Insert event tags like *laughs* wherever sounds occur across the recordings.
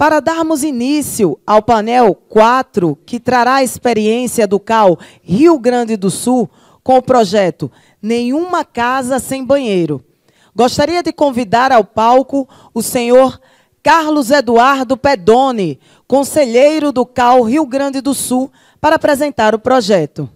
Para darmos início ao painel 4, que trará a experiência do CAL Rio Grande do Sul com o projeto Nenhuma Casa Sem Banheiro, gostaria de convidar ao palco o senhor Carlos Eduardo Pedoni, conselheiro do CAL Rio Grande do Sul, para apresentar o projeto.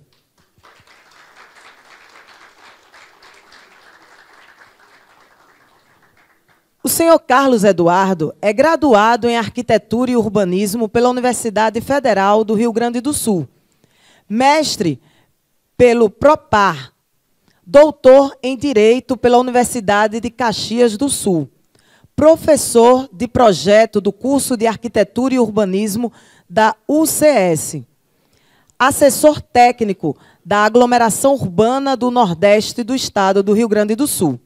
O senhor Carlos Eduardo é graduado em Arquitetura e Urbanismo pela Universidade Federal do Rio Grande do Sul, mestre pelo PROPAR, doutor em Direito pela Universidade de Caxias do Sul, professor de projeto do curso de Arquitetura e Urbanismo da UCS, assessor técnico da Aglomeração Urbana do Nordeste do Estado do Rio Grande do Sul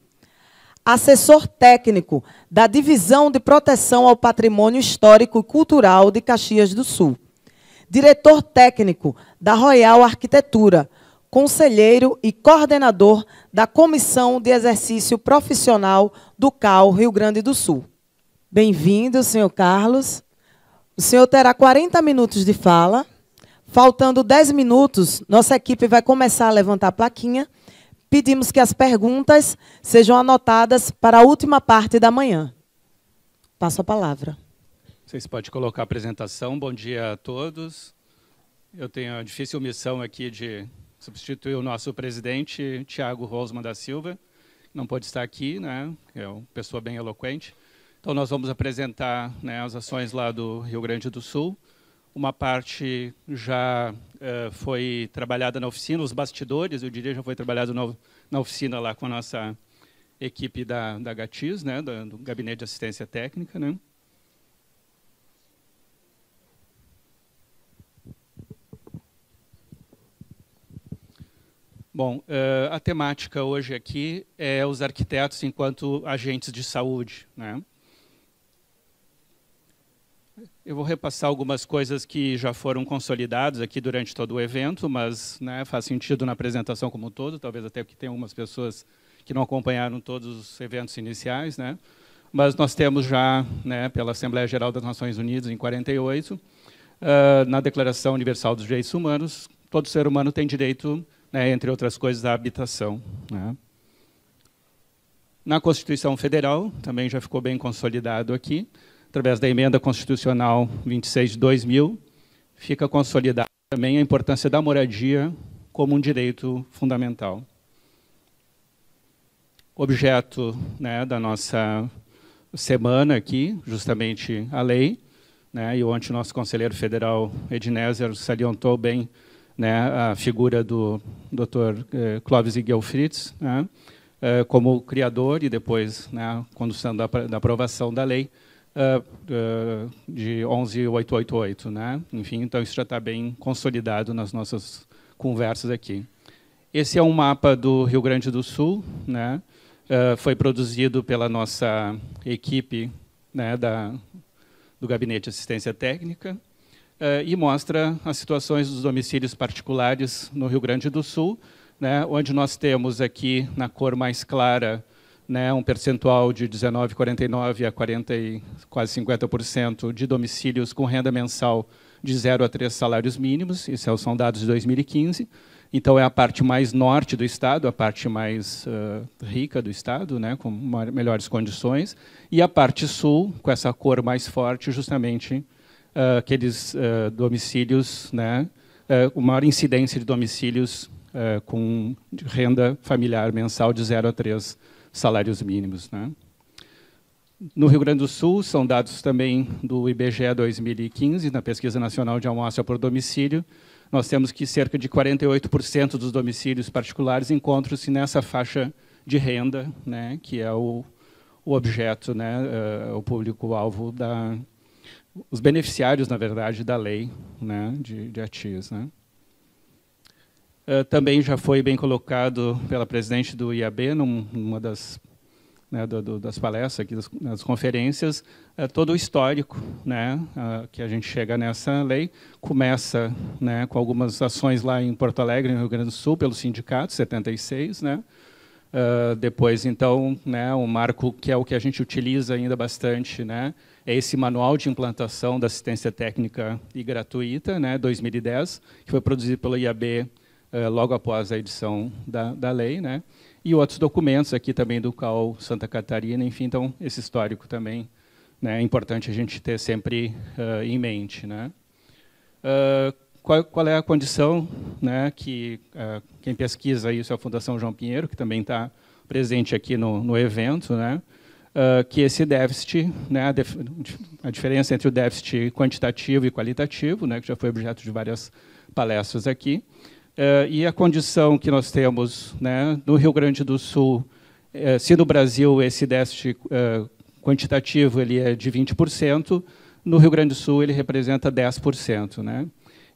assessor técnico da Divisão de Proteção ao Patrimônio Histórico e Cultural de Caxias do Sul, diretor técnico da Royal Arquitetura, conselheiro e coordenador da Comissão de Exercício Profissional do CAL Rio Grande do Sul. Bem-vindo, senhor Carlos. O senhor terá 40 minutos de fala. Faltando 10 minutos, nossa equipe vai começar a levantar a plaquinha pedimos que as perguntas sejam anotadas para a última parte da manhã. Passo a palavra. Vocês podem colocar a apresentação. Bom dia a todos. Eu tenho a difícil missão aqui de substituir o nosso presidente, Tiago Rosman da Silva. Não pode estar aqui, né? é uma pessoa bem eloquente. Então, nós vamos apresentar né, as ações lá do Rio Grande do Sul uma parte já uh, foi trabalhada na oficina, os bastidores, eu diria, já foi trabalhado na, na oficina lá com a nossa equipe da, da GATIS, né, do, do Gabinete de Assistência Técnica. Né. Bom, uh, a temática hoje aqui é os arquitetos enquanto agentes de saúde, né? Eu vou repassar algumas coisas que já foram consolidadas aqui durante todo o evento, mas né, faz sentido na apresentação como um todo, talvez até porque tem algumas pessoas que não acompanharam todos os eventos iniciais, né? Mas nós temos já, né, pela Assembleia Geral das Nações Unidas em 48, uh, ah, na Declaração Universal dos Direitos Humanos, todo ser humano tem direito, né, entre outras coisas, à habitação. Né? Na Constituição Federal também já ficou bem consolidado aqui através da emenda constitucional 26 de 2000, fica consolidada também a importância da moradia como um direito fundamental. Objeto né, da nossa semana aqui, justamente a lei, né, e ontem o nosso conselheiro federal Ednézer salientou bem né, a figura do Dr. Eh, Clóvis Iguel Fritz, né, eh, como criador e depois, né, condução da, da aprovação da lei, eh, eh, de 11888, né? Enfim, então isso já está bem consolidado nas nossas conversas aqui. Esse é um mapa do Rio Grande do Sul, né? Uh, foi produzido pela nossa equipe né, da, do Gabinete de Assistência Técnica e mostra as situações dos domicílios particulares no Rio Grande do Sul, né, onde nós temos aqui na cor mais clara né, um percentual de 19,49% a 40 e quase 50% de domicílios com renda mensal de 0 a 3 salários mínimos, isso é são dados de 2015. Então, é a parte mais norte do Estado, a parte mais uh, rica do Estado, né, com melhores condições, e a parte sul, com essa cor mais forte, justamente uh, aqueles uh, domicílios, né, uh, maior incidência de domicílios com renda familiar mensal de 0 a 3 salários mínimos. Né? No Rio Grande do Sul, são dados também do IBGE 2015, na Pesquisa Nacional de Amostra por Domicílio, nós temos que cerca de 48% dos domicílios particulares encontram-se nessa faixa de renda, né, que é o, o objeto, né, uh, o público-alvo da os beneficiários, na verdade, da lei né, de, de ATIS. Né. Eh, também já foi bem colocado pela presidente do IAB, numa das, né, do, do, das palestras aqui, das, das conferências, eh, todo o histórico né, que a gente chega nessa lei. Começa né, com algumas ações lá em Porto Alegre, no Rio Grande do Sul, pelo sindicato, 76, né, Uh, depois, então, né, o um marco que é o que a gente utiliza ainda bastante, né, é esse manual de implantação da assistência técnica e gratuita, né, 2010, que foi produzido pelo IAB eh, logo após a edição da, da lei, né? e outros documentos aqui também do CAL Santa Catarina, enfim, então esse histórico também né, é importante a gente ter sempre uh, em mente. Né? Uh, qual, qual, é a condição né, que quem pesquisa isso é a Fundação João Pinheiro, que também está presente aqui no, no evento, né? Uh, que esse déficit, né, a, a, diferença entre o déficit quantitativo e qualitativo, né, que já foi objeto de várias palestras aqui, eh, e a condição que nós temos né, no Rio Grande do Sul, eh, se no Brasil esse déficit eh, quantitativo ele é de 20%, no Rio Grande do Sul ele representa 10%. Né?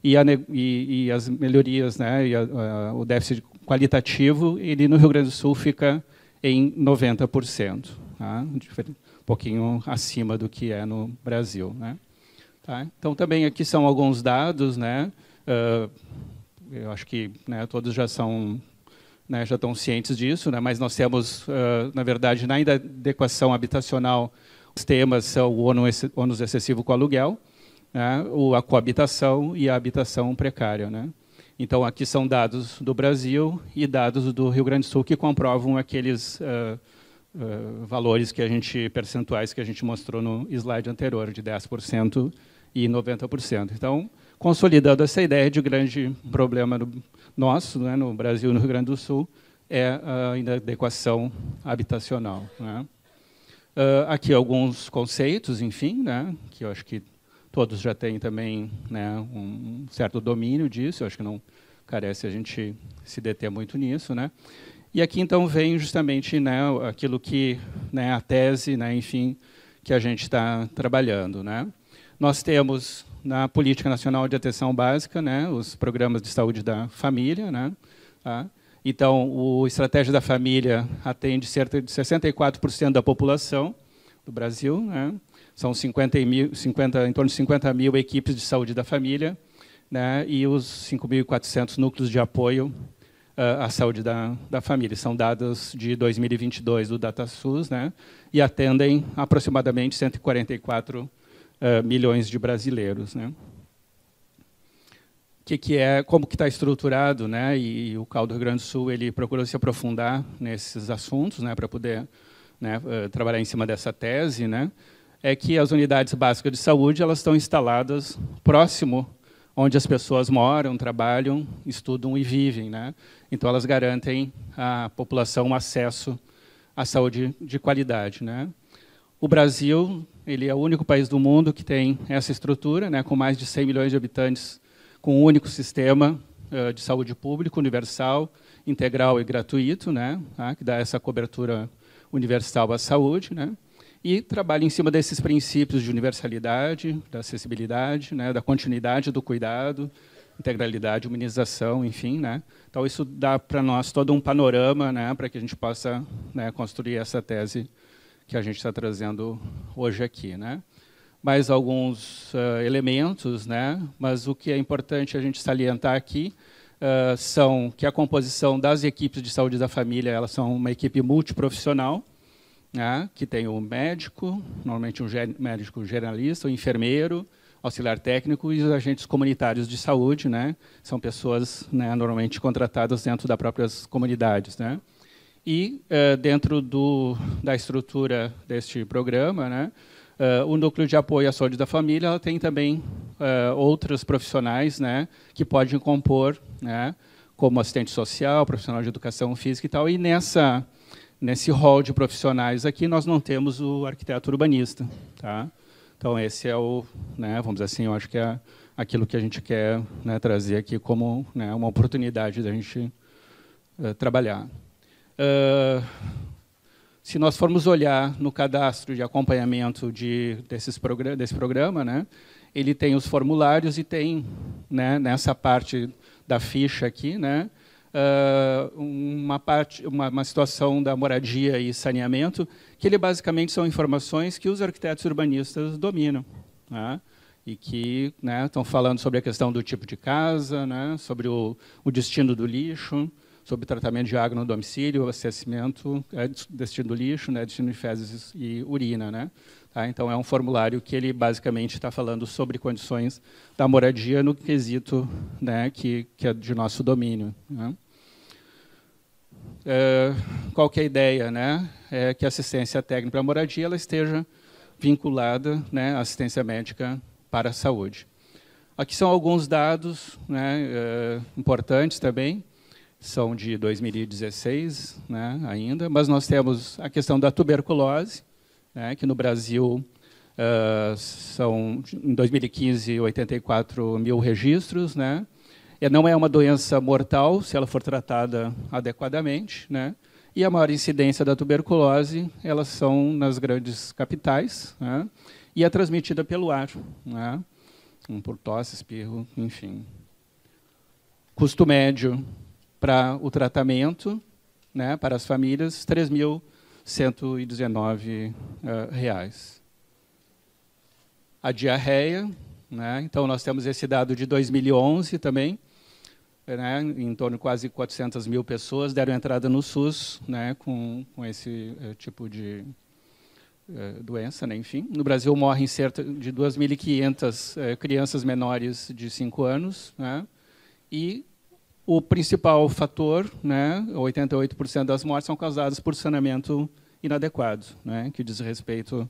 E, a, e, e as melhorias, né, e a, a, o déficit qualitativo, ele no Rio Grande do Sul fica em 90%, tá? um pouquinho acima do que é no Brasil. Né? Tá? Então, também aqui são alguns dados, né? Uh, eu acho que né, todos já são né, já estão cientes disso, né, mas nós temos, uh, na verdade, na adequação habitacional, os temas são o ônus excessivo com aluguel, né, a coabitação e a habitação precária. Né. Então, aqui são dados do Brasil e dados do Rio Grande do Sul que comprovam aqueles uh, uh, valores que a gente, percentuais que a gente mostrou no slide anterior, de 10% e 90%. Então, consolidando essa ideia de grande problema no, nosso, né, no Brasil e no Rio Grande do Sul, é a inadequação habitacional. Né? Uh, aqui alguns conceitos, enfim, né, que eu acho que todos já têm também né, um certo domínio disso, eu acho que não carece a gente se deter muito nisso. Né? E aqui, então, vem justamente né, aquilo que, né, a tese, né, enfim, que a gente está trabalhando. Né? Nós temos na Política Nacional de Atenção Básica, né, os programas de saúde da família. Né, tá? Então, o Estratégia da Família atende cerca de 64% da população do Brasil. Né, são 50 mil, 50, em torno de 50 mil equipes de saúde da família né, e os 5.400 núcleos de apoio ah, à saúde da, da família. São dados de 2022 do DataSUS né, e atendem aproximadamente 144 uh, milhões de brasileiros, né? Que, que é como que está estruturado, né? E, e o Caldo do Rio Grande do Sul ele procurou se aprofundar nesses assuntos, né? Para poder né, uh, trabalhar em cima dessa tese, né? É que as unidades básicas de saúde elas estão instaladas próximo onde as pessoas moram, trabalham, estudam e vivem, né? Então elas garantem à população acesso à saúde de qualidade, né? O Brasil ele é o único país do mundo que tem essa estrutura, né, com mais de 100 milhões de habitantes, com um único sistema uh, de saúde pública, universal, integral e gratuito, né, tá, que dá essa cobertura universal à saúde. Né, e trabalha em cima desses princípios de universalidade, da acessibilidade, né, da continuidade do cuidado, integralidade, humanização, enfim, né? Então isso dá para nós todo um panorama, né, para que a gente possa né, construir essa tese que a gente está trazendo hoje aqui, né? Mais alguns uh, elementos, né? Mas o que é importante a gente salientar aqui uh, são que a composição das equipes de saúde da família, elas são uma equipe multiprofissional, né? Que tem o um médico, normalmente um médico generalista, o um enfermeiro, auxiliar técnico e os agentes comunitários de saúde, né? São pessoas, né, normalmente contratadas dentro das próprias comunidades, né? E uh, dentro do, da estrutura deste programa, né, uh, o Núcleo de Apoio à Saúde da Família tem também uh, outros profissionais né, que podem compor, né, como assistente social, profissional de educação física e tal. E nessa, nesse rol de profissionais aqui, nós não temos o arquiteto urbanista. Tá? Então, esse é o, né, vamos dizer assim, eu acho que é aquilo que a gente quer né, trazer aqui como né, uma oportunidade da gente trabalhar. Ah, se nós formos olhar no cadastro de acompanhamento de, desses desse programa, né, ele tem os formulários e tem, né, nessa parte da ficha aqui, né, uh, uma, parte, uma, uma, situação da moradia e saneamento, que ele basicamente são informações que os arquitetos urbanistas dominam. Né, e que né, estão falando sobre a questão do tipo de casa, né, sobre o, o destino do lixo, sobre tratamento de água no domicílio, abastecimento, é, destino do lixo, né, destino de fezes e urina. Né? Tá? Então, é um formulário que ele basicamente está falando sobre condições da moradia no quesito né, que, que é de nosso domínio. Né? É, qual é a ideia? Né? É que a assistência técnica a moradia ela esteja vinculada né, à assistência médica para a saúde. Aqui são alguns dados né, é, importantes também são de 2016 né, ainda, mas nós temos a questão da tuberculose, né, que no Brasil uh, são, em 2015, 84 mil registros. Né, e não é uma doença mortal se ela for tratada adequadamente. Né, e a maior incidência da tuberculose elas são nas grandes capitais né, e é transmitida pelo ar, né, por tosse, espirro, enfim. Custo médio para o tratamento né, para as famílias, R$ 3.119. Uh, reais. a diarreia, né, então nós temos esse dado de 2011 também, né, em torno de quase 400 mil pessoas deram entrada no SUS né, com, com esse uh, tipo de eh, doença, né, enfim. No Brasil morrem cerca de 2.500 eh, crianças menores de 5 anos, né, e o principal fator, né, 88% das mortes são causadas por saneamento inadequado, né, que diz respeito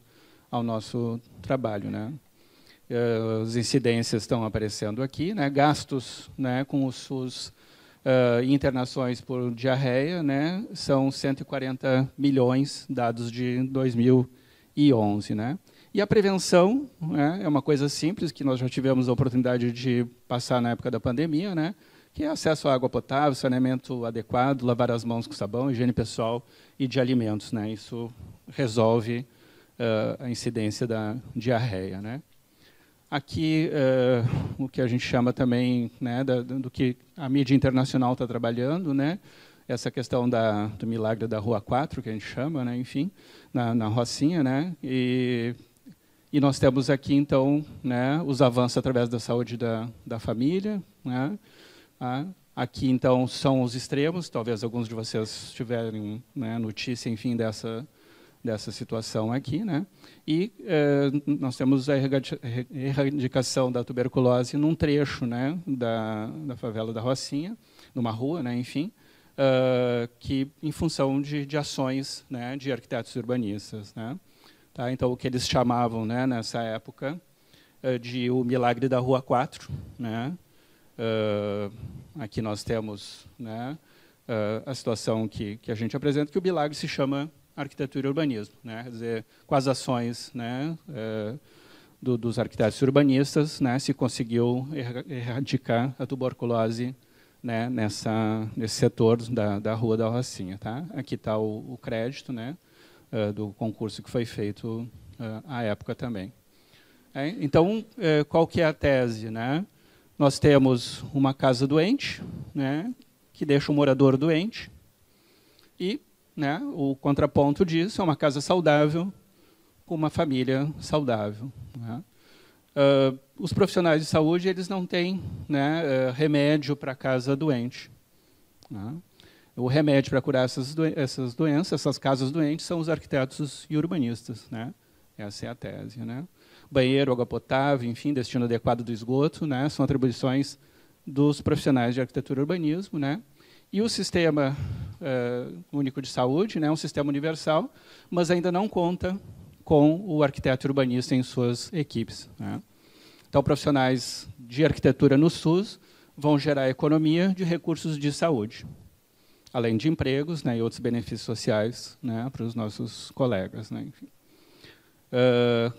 ao nosso trabalho. Né. Eh, as incidências estão aparecendo aqui, né, gastos né, com os SUS Uh, internações por diarreia, né, são 140 milhões, dados de 2011. Né? E a prevenção né, é uma coisa simples que nós já tivemos a oportunidade de passar na época da pandemia, né? que é acesso à água potável, saneamento adequado, lavar as mãos com sabão, higiene pessoal e de alimentos. Né? Isso resolve uh, a incidência da diarreia. Né? Aqui, uh, o que a gente chama também né, da, do que a mídia internacional está trabalhando, né? essa questão da, do milagre da Rua 4, que a gente chama, né? enfim, na, na Rocinha. Né? E e nós temos aqui, então, né, os avanços através da saúde da, da família, né, ah, aqui, então, são os extremos. Talvez alguns de vocês tiverem né, notícia, enfim, dessa, dessa situação aqui. Né? E eh, nós temos a erradicação da tuberculose num trecho né, da, da favela da Rocinha, numa rua, né, enfim, uh, que em função de, de ações né, de arquitetos urbanistas. Né? Tá? Então, o que eles chamavam né, nessa época eh, de O Milagre da Rua 4, né? Uh, aqui nós temos né, uh, a situação que, que a gente apresenta, que o milagre se chama arquitetura e urbanismo. Né, quer dizer, com as ações né, uh, do, dos arquitetos urbanistas, né, se conseguiu erradicar a tuberculose né, nessa, nesse setor da, da Rua da Rocinha. Tá? Aqui está o, o, crédito né, do concurso que foi feito à época também. É, então, eh, qual que é a tese? Né? Nós temos uma casa doente, né, que deixa o morador doente, e né, o contraponto disso é uma casa saudável, com uma família saudável. Né. Uh, os profissionais de saúde eles não têm né, uh, remédio para casa doente. Né. O remédio para curar essas, essas doenças, essas casas doentes, são os arquitetos e urbanistas. Né. Essa é a tese. Né banheiro, água potável, enfim, destino adequado do esgoto, né? São atribuições dos profissionais de arquitetura e urbanismo, né? E o sistema uh, único de saúde, né, um sistema universal, mas ainda não conta com o arquiteto urbanista em suas equipes. Né? Então, profissionais de arquitetura no SUS vão gerar economia de recursos de saúde, além de empregos né, e outros benefícios sociais né, para os nossos colegas. Né, enfim. Uh,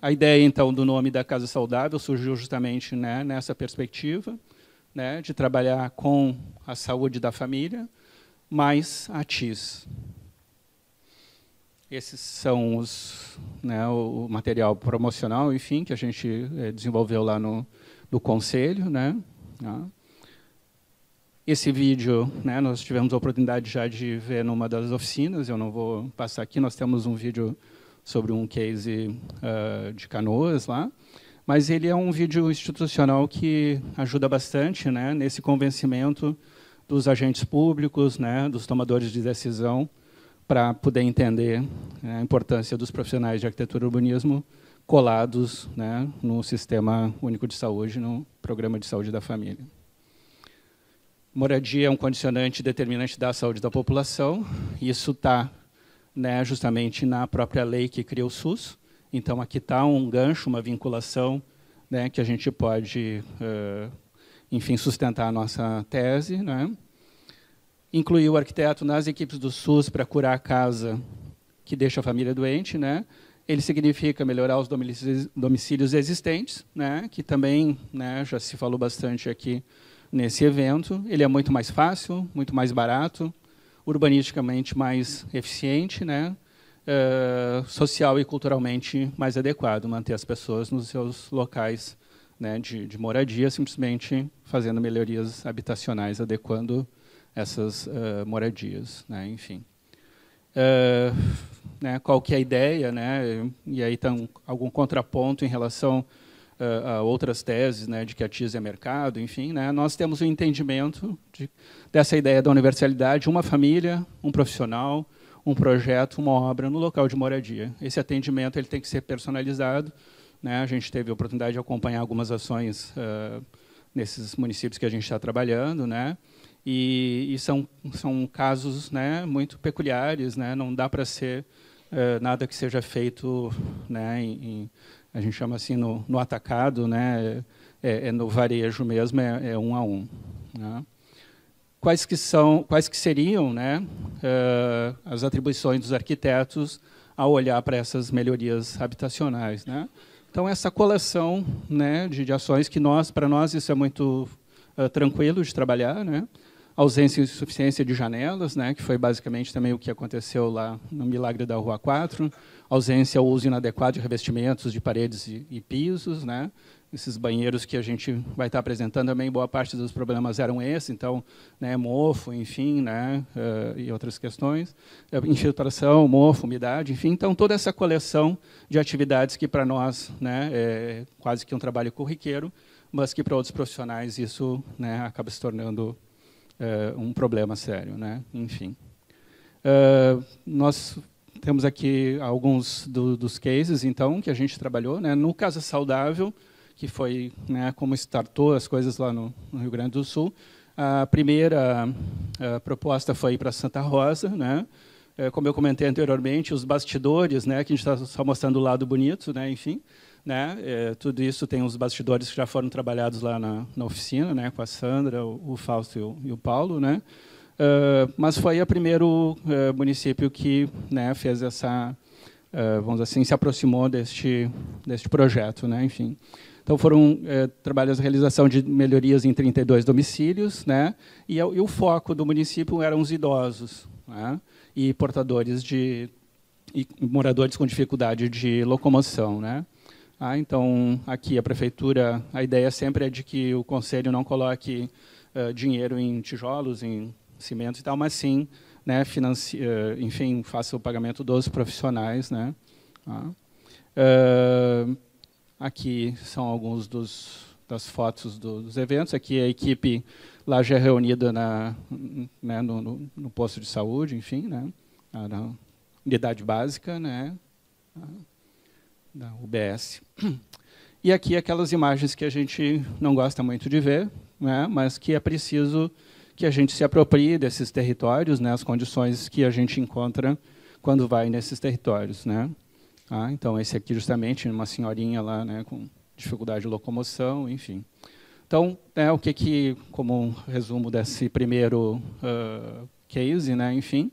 a ideia, então, do nome da Casa Saudável surgiu justamente né, nessa perspectiva, né, de trabalhar com a saúde da família, mais a TIS. Esses são os, né, o material promocional, enfim, que a gente é, desenvolveu lá no, no Conselho. Né, tá? Esse vídeo né, nós tivemos a oportunidade já de ver numa das oficinas, eu não vou passar aqui, nós temos um vídeo sobre um case uh, de canoas lá. Mas ele é um vídeo institucional que ajuda bastante né, nesse convencimento dos agentes públicos, né, dos tomadores de decisão, para poder entender né, a importância dos profissionais de arquitetura e urbanismo colados né, no Sistema Único de Saúde, no Programa de Saúde da Família. Moradia é um condicionante determinante da saúde da população. Isso está né, justamente na própria lei que cria o SUS. Então, aqui está um gancho, uma vinculação né, que a gente pode, uh, enfim, sustentar a nossa tese. Né? Incluir o arquiteto nas equipes do SUS para curar a casa que deixa a família doente. Né? Ele significa melhorar os domicílios existentes, né? que também né, já se falou bastante aqui nesse evento. Ele é muito mais fácil, muito mais barato, urbanisticamente mais eficiente, né? Uh, social e culturalmente mais adequado, manter as pessoas nos seus locais né, de, de, moradia, simplesmente fazendo melhorias habitacionais, adequando essas uh, moradias, né, enfim. Uh, né, qual que é a ideia, né, e aí tem algum contraponto em relação uh, outras teses, né, de que a TIS é mercado, enfim, né, nós temos um entendimento de, dessa ideia da universalidade, uma família, um profissional, um projeto, uma obra no local de moradia. Esse atendimento ele tem que ser personalizado. Né, a gente teve a oportunidade de acompanhar algumas ações uh, nesses municípios que a gente está trabalhando, né, e, e, são, são casos né, muito peculiares, né, não dá para ser ah, nada que seja feito né, em, em a gente chama assim no, no atacado, né? É, é, no varejo mesmo, é, é um a um. Né? Quais que são, quais que seriam, né, uh, as atribuições dos arquitetos ao olhar para essas melhorias habitacionais, né? Então essa coleção, né, de, de ações que nós, para nós isso é muito uh, tranquilo de trabalhar, né? ausência e insuficiência de janelas, né, que foi basicamente também o que aconteceu lá no Milagre da Rua 4, ausência ou uso inadequado de revestimentos de paredes e, e pisos, né, esses banheiros que a gente vai estar apresentando também, boa parte dos problemas eram esses, então, né, mofo, enfim, né, uh, e outras questões, eh, infiltração, mofo, umidade, enfim, então toda essa coleção de atividades que para nós né, é quase que um trabalho corriqueiro, mas que para outros profissionais isso né, acaba se tornando uh, um problema sério, né? Enfim, uh, nós temos aqui alguns do, dos cases, então, que a gente trabalhou, né? No Casa Saudável, que foi né, como startou as coisas lá no, no Rio Grande do Sul. A primeira a eh, proposta foi para Santa Rosa, né? Como eu comentei anteriormente, os bastidores, né? Que a gente está só mostrando o lado bonito, né? Enfim. Né? É, tudo isso tem os bastidores que já foram trabalhados lá na, na oficina, né? com a Sandra, o, o Fausto e o, e o Paulo. Né? Uh, mas foi o primeiro uh, município que né, fez essa, uh, vamos assim, se aproximou deste, deste projeto. Né? Enfim. Então foram eh, trabalhos de realização de melhorias em 32 domicílios, né? e, e o foco do município eram os idosos né? e portadores de e moradores com dificuldade de locomoção, né? Ah, então, aqui a prefeitura, a ideia sempre é de que o conselho não coloque uh, dinheiro em tijolos, em cimentos e tal, mas sim, né, financie, uh, enfim, faça o pagamento dos profissionais, né? Ah. Uh, aqui são alguns dos das fotos do, dos eventos. Aqui a equipe lá já é reunida na, né, no, no, no, posto de saúde, enfim, né? Na, ah, na unidade básica, né? Ah da UBS. *clears throat* E aqui aquelas imagens que a gente não gosta muito de ver, né, mas que é preciso que a gente se aproprie desses territórios, né, as condições que a gente encontra quando vai nesses territórios. Né. Ah, então, esse aqui justamente, uma senhorinha lá né, com dificuldade de locomoção, enfim. Então, né, o que, que como um resumo desse primeiro uh, case, né, enfim,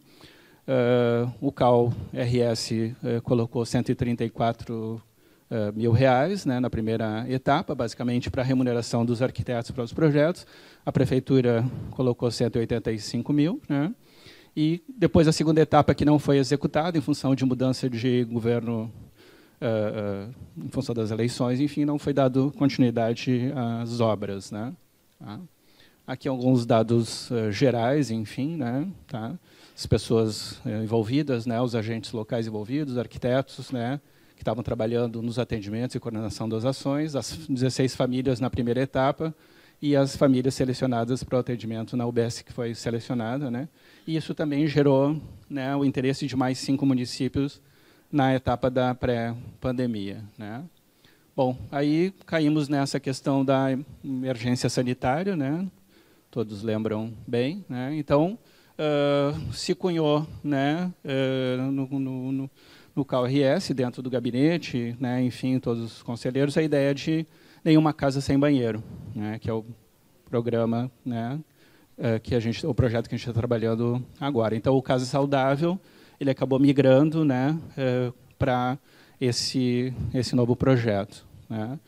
Uh, o CAL RS uh, eh, colocou 134 uh, eh, mil reais né, na primeira etapa, basicamente para a remuneração dos arquitetos para os projetos. A prefeitura colocou 185 mil. Né, e depois a segunda etapa que não foi executada em função de mudança de governo, em função das eleições, enfim, não foi dado continuidade às obras. Né. Tá? Aqui alguns dados uh, gerais, enfim, né, tá? as pessoas uh, envolvidas, né, os agentes locais envolvidos, arquitetos, né, que estavam trabalhando nos atendimentos e coordenação das ações, as 16 famílias na primeira etapa e as famílias selecionadas para o atendimento na UBS que foi selecionada, né? E isso também gerou né, o interesse de mais cinco municípios na etapa da pré-pandemia, né? Bom, aí caímos nessa questão da emergência sanitária, né? todos lembram bem. Né? Então, uh, se cunhou né, uh, no, no, no, no KRS, dentro do gabinete, né, enfim, todos os conselheiros, a ideia de nenhuma casa sem banheiro, né, que é o programa né, ah, que a gente, o projeto que a gente está trabalhando agora. Então, o Casa Saudável, ele acabou migrando né, para esse, esse novo projeto. Né.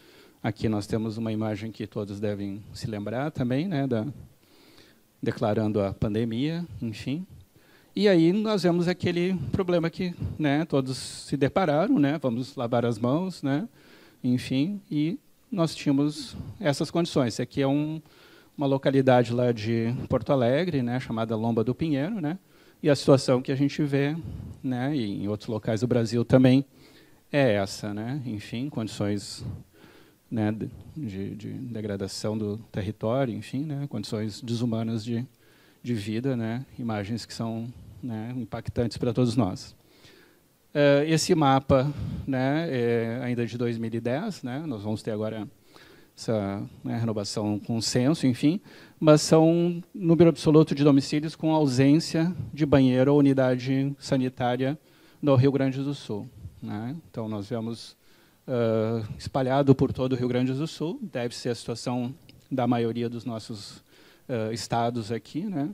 Aqui nós temos uma imagem que todos devem se lembrar também, né, da, declarando a pandemia, enfim. E aí nós vemos aquele problema que né, todos se depararam, né, vamos lavar as mãos, né, enfim, e nós tínhamos essas condições. Esse aqui é um, uma localidade lá de Porto Alegre, né, chamada Lomba do Pinheiro, né, e a situação que a gente vê, né, e em outros locais do Brasil também, é essa, né, enfim, condições né, de, de, degradação do território, enfim, né, condições desumanas de, de vida, né, imagens que são né, impactantes para todos nós. É, esse mapa, né, é ainda de 2010, né, nós vamos ter agora essa renovação com censo, enfim, mas são número absoluto de domicílios com ausência de banheiro ou unidade sanitária no Rio Grande do Sul. Então nós vemos uh, espalhado por todo o Rio Grande do Sul, deve ser a situação da maioria dos nossos uh, estados aqui, né,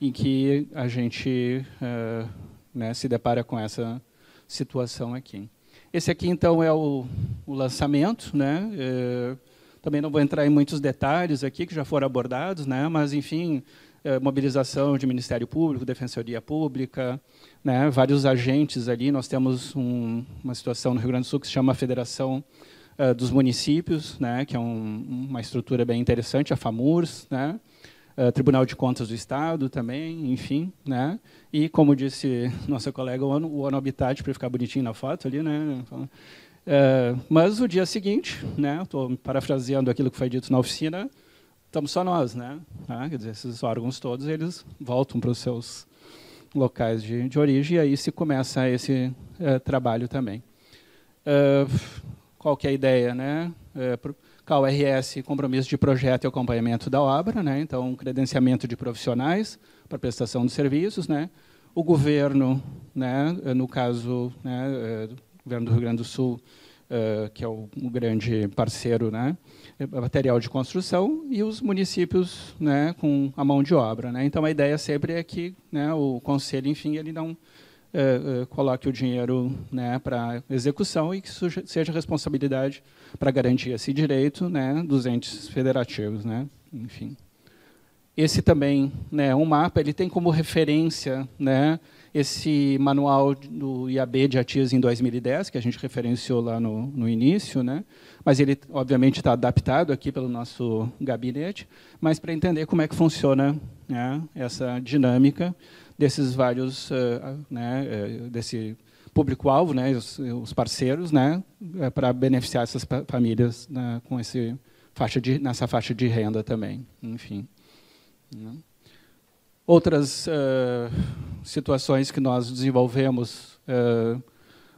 em que a gente uh, né, se depara com essa situação aqui. Esse aqui, então, é o, o lançamento. Né, eh, também não vou entrar em muitos detalhes aqui que já foram abordados, né, mas, enfim, eh, mobilização de Ministério Público, Defensoria Pública, né, vários agentes ali. Nós temos um, uma situação no Rio Grande do Sul que se chama Federação uh, dos Municípios, né, que é um, uma estrutura bem interessante, a FAMURS, né, uh, Tribunal de Contas do Estado também, enfim. Né, e, como disse nossa colega, o Ono, Habitat, para ficar bonitinho na foto ali, né, uh, mas o dia seguinte, né, estou parafraseando aquilo que foi dito na oficina, estamos só nós, né? Ah, quer dizer, esses órgãos todos eles voltam para os seus locais de, de, origem e aí se começa esse é, trabalho também. Uh, qual que é a ideia, né? Eh, pro, KRS, compromisso de projeto e acompanhamento da obra, né? Então, credenciamento de profissionais para prestação de serviços, né? O governo, né? No caso, né? O governo do Rio Grande do Sul, que é o grande parceiro, né? É, material de construção e os municípios né, com a mão de obra. Né? Então, a ideia sempre é que né, o conselho, enfim, ele não é, é, coloque o dinheiro né, para execução e que seja responsabilidade para garantir esse direito né, dos entes federativos. Né? Enfim. Esse também, né, um mapa, ele tem como referência né, esse manual do IAB de Atias em 2010, que a gente referenciou lá no, no início, né? mas ele, obviamente, está adaptado aqui pelo nosso gabinete, mas para entender como é que funciona né, essa dinâmica desses vários, uh, né, eh, desse público-alvo, né, os, os parceiros, né, eh, para beneficiar essas famílias né, com esse faixa de, nessa faixa de renda também. Enfim. Não. Né? outras uh, situações que nós desenvolvemos uh,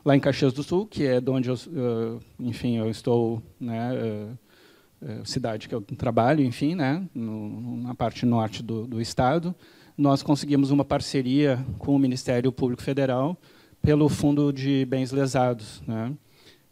lá em Caxias do Sul, que é de onde eu, uh, enfim, eu estou, né, cidade que eu trabalho, enfim, né, no, na parte norte do, do, estado, nós conseguimos uma parceria com o Ministério Público Federal pelo Fundo de Bens Lesados, né.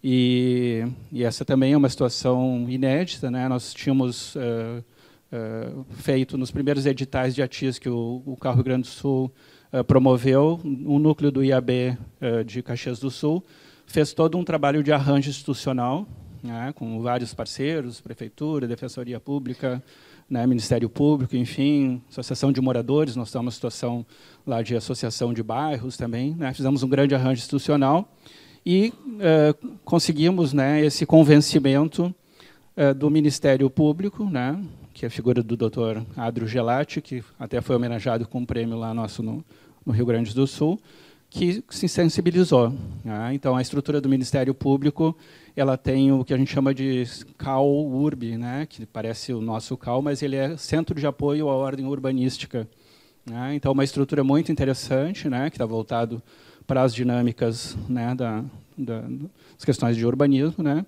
E, e essa também é uma situação inédita, né? Nós tínhamos uh, eh, feito nos primeiros editais de ATIS que o, o Carro Grande do Sul uh, promoveu, um núcleo do IAB uh, eh, de Caxias do Sul fez todo um trabalho de arranjo institucional, né, com vários parceiros, prefeitura, defensoria pública, né, Ministério Público, enfim, Associação de Moradores, nós estamos uma situação lá de associação de bairros também, né, fizemos um grande arranjo institucional e uh, conseguimos né, esse convencimento é, do Ministério Público, né, que é a figura do Dr. Adro Gelati, que até foi homenageado com um prêmio lá nosso no, no Rio Grande do Sul, que se sensibilizou. Né? Então, a estrutura do Ministério Público ela tem o que a gente chama de CAL URB, né? que parece o nosso CAL, mas ele é Centro de Apoio à Ordem Urbanística. Né? Então, uma estrutura muito interessante, né? que está voltado para as dinâmicas né? da, da, das questões de urbanismo, né?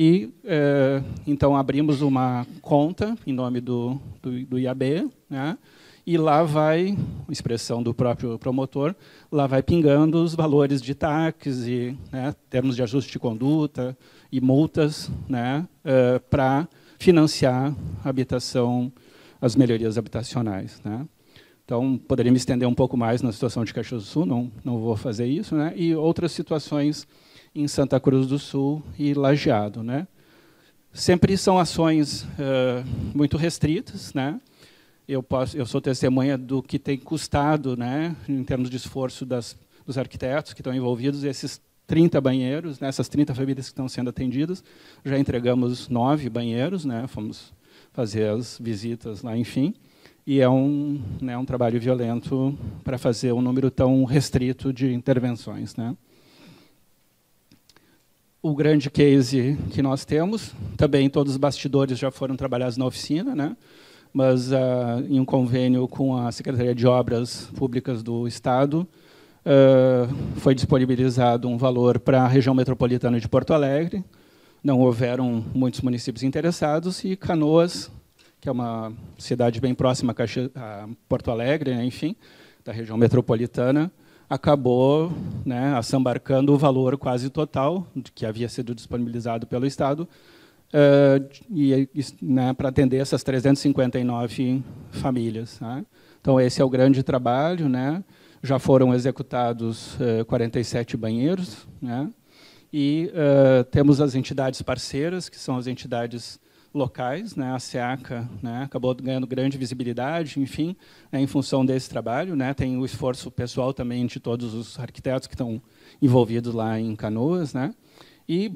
E é, então abrimos uma conta em nome do, do, do IAB, né? e lá vai, expressão do próprio promotor, lá vai pingando os valores de taxas e né, termos de ajuste de conduta e multas né, uh, eh, para financiar a habitação, as melhorias habitacionais. Né. Então, poderia me estender um pouco mais na situação de Caxias do Sul, não, não vou fazer isso, né, e outras situações em Santa Cruz do Sul e Lajeado. Né? Sempre são ações uh, muito restritas. Né? Eu, posso, eu sou testemunha do que tem custado, né, em termos de esforço das, dos arquitetos que estão envolvidos, esses 30 banheiros, nessas né, 30 famílias que estão sendo atendidas. Já entregamos nove banheiros, né, fomos fazer as visitas lá, enfim. E é um, né, um trabalho violento para fazer um número tão restrito de intervenções. Né o grande case que nós temos. Também todos os bastidores já foram trabalhados na oficina, né? mas uh, em um convênio com a Secretaria de Obras Públicas do Estado, uh, foi disponibilizado um valor para a região metropolitana de Porto Alegre. Não houveram muitos municípios interessados e Canoas, que é uma cidade bem próxima a Porto Alegre, né? enfim, da região metropolitana, acabou né, assambarcando o valor quase total que havia sido disponibilizado pelo Estado uh, e, né, para atender essas 359 famílias. Né? Então, esse é o grande trabalho. Né? Já foram executados uh, eh, 47 banheiros né? e uh, temos as entidades parceiras, que são as entidades locais, né? A SEACA né? acabou ganhando grande visibilidade, enfim, né? em função desse trabalho, né? Tem o esforço pessoal também de todos os arquitetos que estão envolvidos lá em Canoas, né? E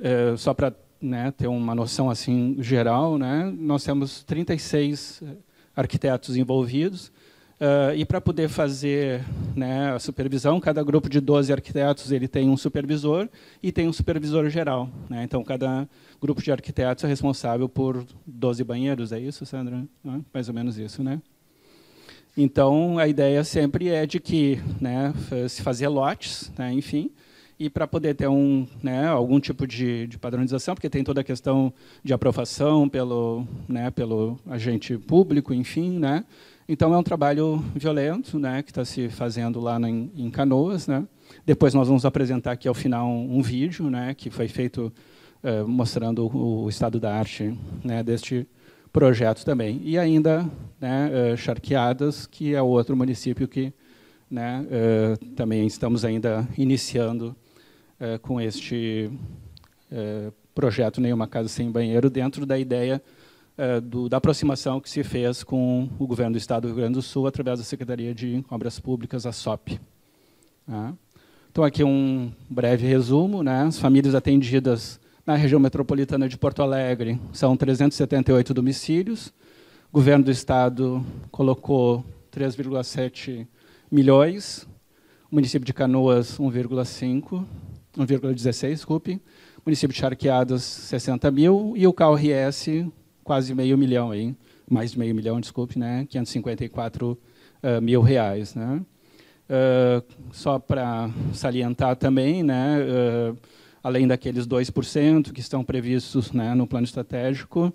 é, só para né, ter uma noção assim geral, né? Nós temos 36 é, arquitetos envolvidos Uh, e para poder fazer né, a supervisão, cada grupo de 12 arquitetos ele tem um supervisor e tem um supervisor geral. Né? Então, cada grupo de arquitetos é responsável por 12 banheiros, é isso, Sandra? Mais ou menos isso, né? Então, a ideia sempre é de que né, se fazer lotes, né, enfim, e para poder ter um, né, algum tipo de, de, padronização, porque tem toda a questão de aprovação pelo, né, pelo agente público, enfim, né, então é um trabalho violento, né, que está se fazendo lá em, Canoas, né. Depois nós vamos apresentar aqui ao final um, vídeo, né, que foi feito eh, mostrando o, o, estado da arte, né, deste projeto também. E ainda, né, eh, Charqueadas, que é outro município que, né, eh, também estamos ainda iniciando eh, com este eh, projeto Nenhuma Casa Sem Banheiro dentro da ideia eh, do, da aproximação que se fez com o governo do Estado do Rio Grande do Sul através da Secretaria de Obras Públicas, a SOP. Ah. Então, aqui um breve resumo. Né? As famílias atendidas na região metropolitana de Porto Alegre são 378 domicílios. O governo do Estado colocou 3,7 milhões, o município de Canoas 1,5, 1,16, desculpe, o município de Charqueadas 60 mil e o CalRS quase meio milhão, hein? mais de meio milhão, desculpe, né? 554 uh, eh, mil reais. Né? Uh, só para salientar também, né? Uh, além daqueles 2% que estão previstos né, no plano estratégico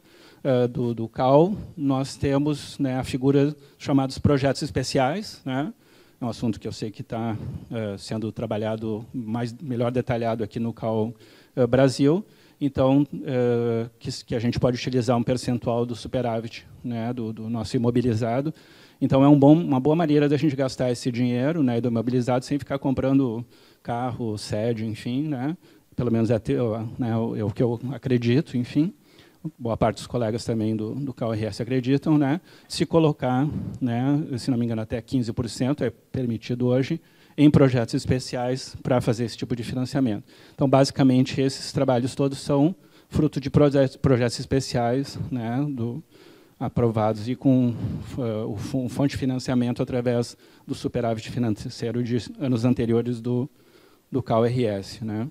do, do CAL, nós temos né, a figura chamados projetos especiais, né? é um assunto que eu sei que está sendo trabalhado mais melhor detalhado aqui no CAL Brasil, então é, que, que, a gente pode utilizar um percentual do superávit né, do, do, nosso imobilizado. Então é um bom, uma boa maneira da gente gastar esse dinheiro né, do imobilizado sem ficar comprando carro, sede, enfim, né? pelo menos é, né, é o que eu acredito, enfim boa parte dos colegas também do, do KRS acreditam, né, se colocar, né, se não me engano, até 15%, é permitido hoje, em projetos especiais para fazer esse tipo de financiamento. Então, basicamente, esses trabalhos todos são fruto de projetos, especiais né, do, aprovados e com uh, o fonte de financiamento através do superávit financeiro de anos anteriores do, do CAURS. Né?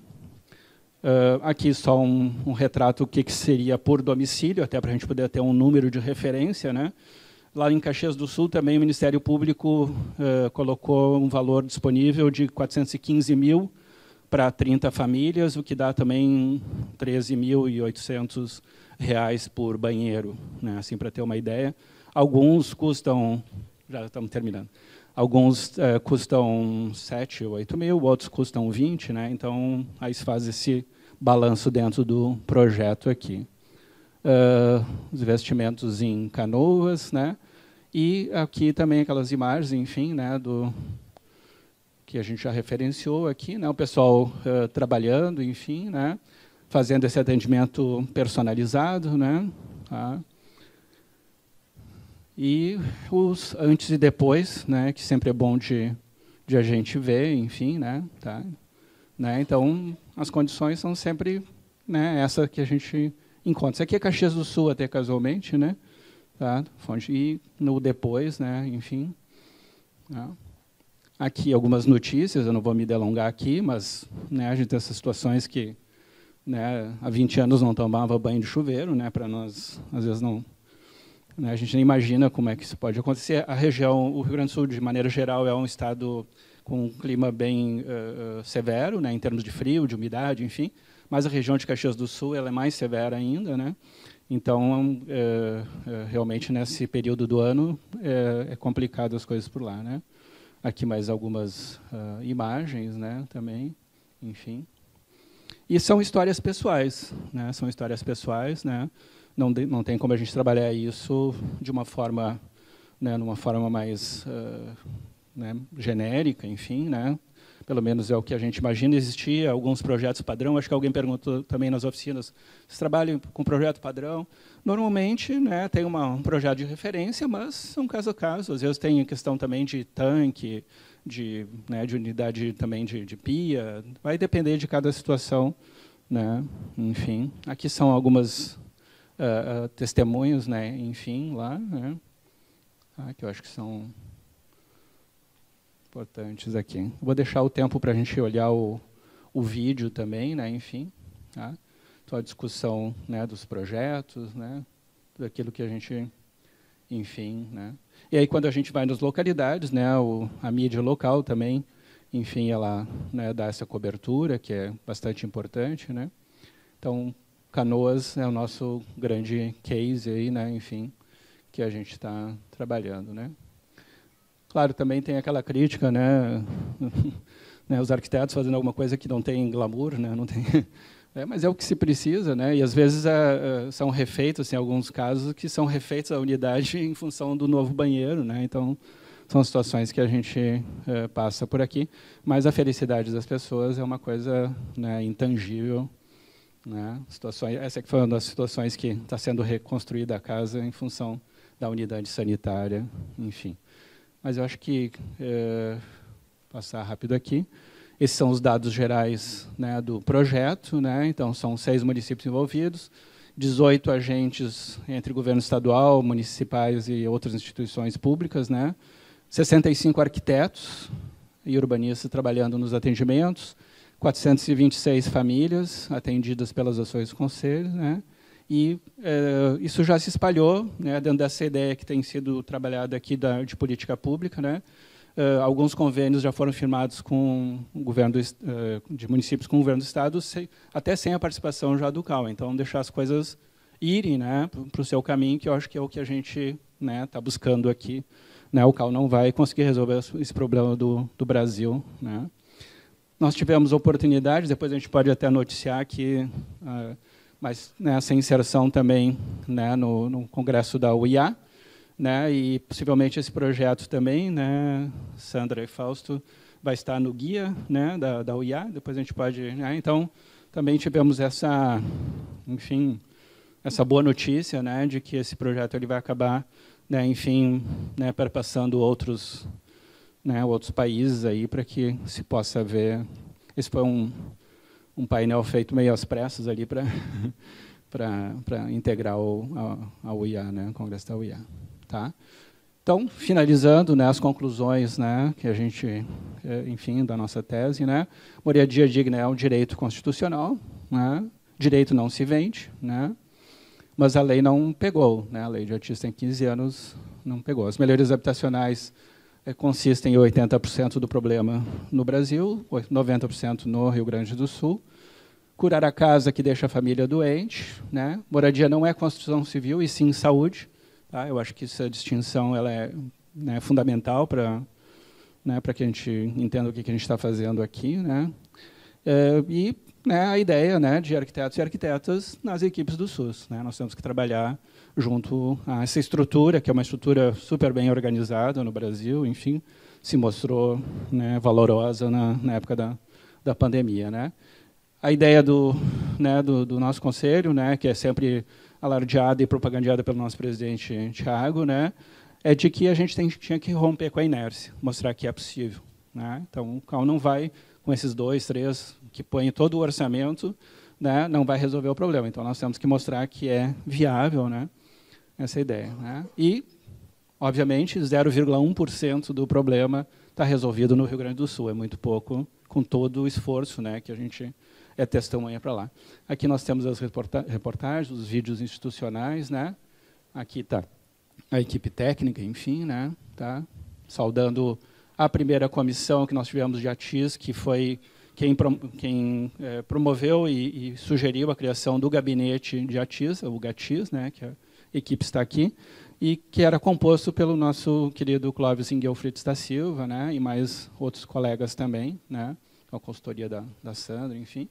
Uh, aqui só um, um retrato do que, que seria por domicílio, até para a gente poder ter um número de referência. Né? Lá em Caxias do Sul também o Ministério Público eh, colocou um valor disponível de 415 mil para 30 famílias, o que dá também 13.800 reais por banheiro, né? assim para ter uma ideia. Alguns custam, já estamos terminando, alguns eh, custam 7 ou 8 mil, outros custam 20, né? então aí se faz esse balanço dentro do projeto aqui uh, os investimentos em canoas, né? E aqui também aquelas imagens, enfim, né, do que a gente já referenciou aqui, né, o pessoal uh, trabalhando, enfim, né, fazendo esse atendimento personalizado, né, tá? e os antes e depois, né, que sempre é bom de, de a gente ver, enfim, né, tá? né, então as condições são sempre, né, essa que a gente encontros. Aqui é Caxias do Sul, até casualmente, né? Tá? E no depois, né? Enfim. Tá? Aqui algumas notícias, eu não vou me delongar aqui, mas né, a gente tem essas situações que né, há 20 anos não tomava banho de chuveiro, né? Para nós, às vezes, não. Né, a gente nem imagina como é que isso pode acontecer. A região, o Rio Grande do Sul, de maneira geral, é um estado com um clima bem uh, severo, né, em termos de frio, de umidade, enfim mas a região de Caxias do Sul ela é mais severa ainda, né? Então, é, é, realmente, nesse período do ano, é, é, complicado as coisas por lá, né? Aqui mais algumas uh, imagens, né, também, enfim. E são histórias pessoais, né? São histórias pessoais, né? Não, de, não tem como a gente trabalhar isso de uma forma, né, numa forma mais uh, né, genérica, enfim, né? pelo menos é o que a gente imagina existia alguns projetos padrão, acho que alguém perguntou também nas oficinas, se trabalham com projeto padrão? Normalmente né, tem uma, um projeto de referência, mas são caso a caso, às vezes tem questão também de tanque, de, né, de unidade também de, de pia, vai depender de cada situação, né? enfim. Aqui são algumas uh, uh, testemunhos, né? enfim, lá, né? ah, que eu acho que são importantes aqui. Vou deixar o tempo para a gente olhar o, o vídeo também, né? enfim. Tá? Então, a discussão né, dos projetos, né, daquilo que a gente, enfim. Né. E aí, quando a gente vai nas localidades, né, o, a mídia local também, enfim, ela né, dá essa cobertura, que é bastante importante. Né. Então, Canoas é o nosso grande case aí, né, enfim, que a gente está trabalhando. Né. Claro, também tem aquela crítica, né? *laughs* né? os arquitetos fazendo alguma coisa que não tem glamour, né? Não tem. *laughs* É, mas é o que se precisa, né? E às vezes é, é são refeitos, em alguns casos que são refeitos a unidade *laughs* em função do novo banheiro, né? Então são situações que a gente é, passa por aqui, mas a felicidade das pessoas é uma coisa né, intangível, né? Situações, essa que foi uma das situações que está sendo reconstruída a casa em função da unidade sanitária, enfim mas eu acho que é, passar rápido aqui. Esses são os dados gerais né, do projeto, né? então são seis municípios envolvidos, 18 agentes entre governo estadual, municipais e outras instituições públicas, né? 65 arquitetos e urbanistas trabalhando nos atendimentos, 426 famílias atendidas pelas ações do conselho, né? E é, isso já se espalhou né, dentro dessa ideia que tem sido trabalhada aqui da, de política pública. Né? É, alguns convênios já foram firmados com o governo do, eh, de municípios com o governo do estado, sem, até sem a participação já do CAL. Então, deixar as coisas irem né, para o seu caminho, que eu acho que é o que a gente está né, buscando aqui. Né. o CAL não vai conseguir resolver esse problema do, do Brasil. Né. Nós tivemos oportunidades, depois a gente pode até noticiar que... Uh, mas né, essa inserção também né, no, no, congresso da UIA, né, e possivelmente esse projeto também, né, Sandra e Fausto, vai estar no guia né, da, da, UIA, depois a gente pode... então, também tivemos essa, enfim, essa boa notícia de que esse projeto ele vai acabar, enfim, perpassando outros, outros países aí para que se possa ver... Esse foi um um painel feito meio às pressas ali para *laughs* para integrar o, a, a UIA, né, o Congresso da UIA. Tá? Então, finalizando né, as conclusões né, que a gente, é, enfim, da nossa tese, né, moradia digna é um direito constitucional, né, direito não se vende, né, mas a lei não pegou, né, a lei de artista em 15 anos não pegou. As melhorias habitacionais é, consistem em 80% do problema no Brasil, 90% no Rio Grande do Sul. Curar a casa que deixa a família doente. Né? Moradia não é construção civil, e sim saúde. Tá? Eu acho que essa distinção ela é né, fundamental para né, para que a gente entenda o que, a gente está fazendo aqui. Né? É, e né, a ideia né, de arquitetos e arquitetas nas equipes do SUS. Né? Nós temos que trabalhar junto a essa estrutura, que é uma estrutura super bem organizada no Brasil, enfim, se mostrou né, valorosa na, na, época da, da pandemia. Né? A ideia do, né, do, do, nosso conselho, né, que é sempre alardeada e propagandeada pelo nosso presidente Tiago, né, é de que a gente tem, tinha que romper com a inércia, mostrar que é possível. Né? Então, o CAL não vai com esses dois, três, que põem todo o orçamento, né, não vai resolver o problema. Então, nós temos que mostrar que é viável, né? essa é ideia. Né? E, obviamente, 0,1% do problema está resolvido no Rio Grande do Sul. É muito pouco, com todo o esforço né, que a gente é testemunha para lá. Aqui nós temos as reporta reportagens, os vídeos institucionais. Né? Aqui está a equipe técnica, enfim, né? tá? saudando a primeira comissão que nós tivemos de ATIS, que foi quem, quem é, promoveu e, e, sugeriu a criação do gabinete de ATIS, o GATIS, né? que é equipe está aqui, e que era composto pelo nosso querido Clóvis Ingelfried da Silva, né, e mais outros colegas também, né, a consultoria da, da Sandra, enfim.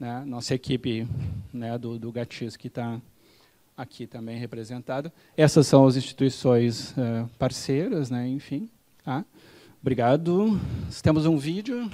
Né, nossa equipe né, do, do Gatis, que está aqui também representada. Essas são as instituições uh, parceiras, né, enfim. Tá? Obrigado. Temos um vídeo.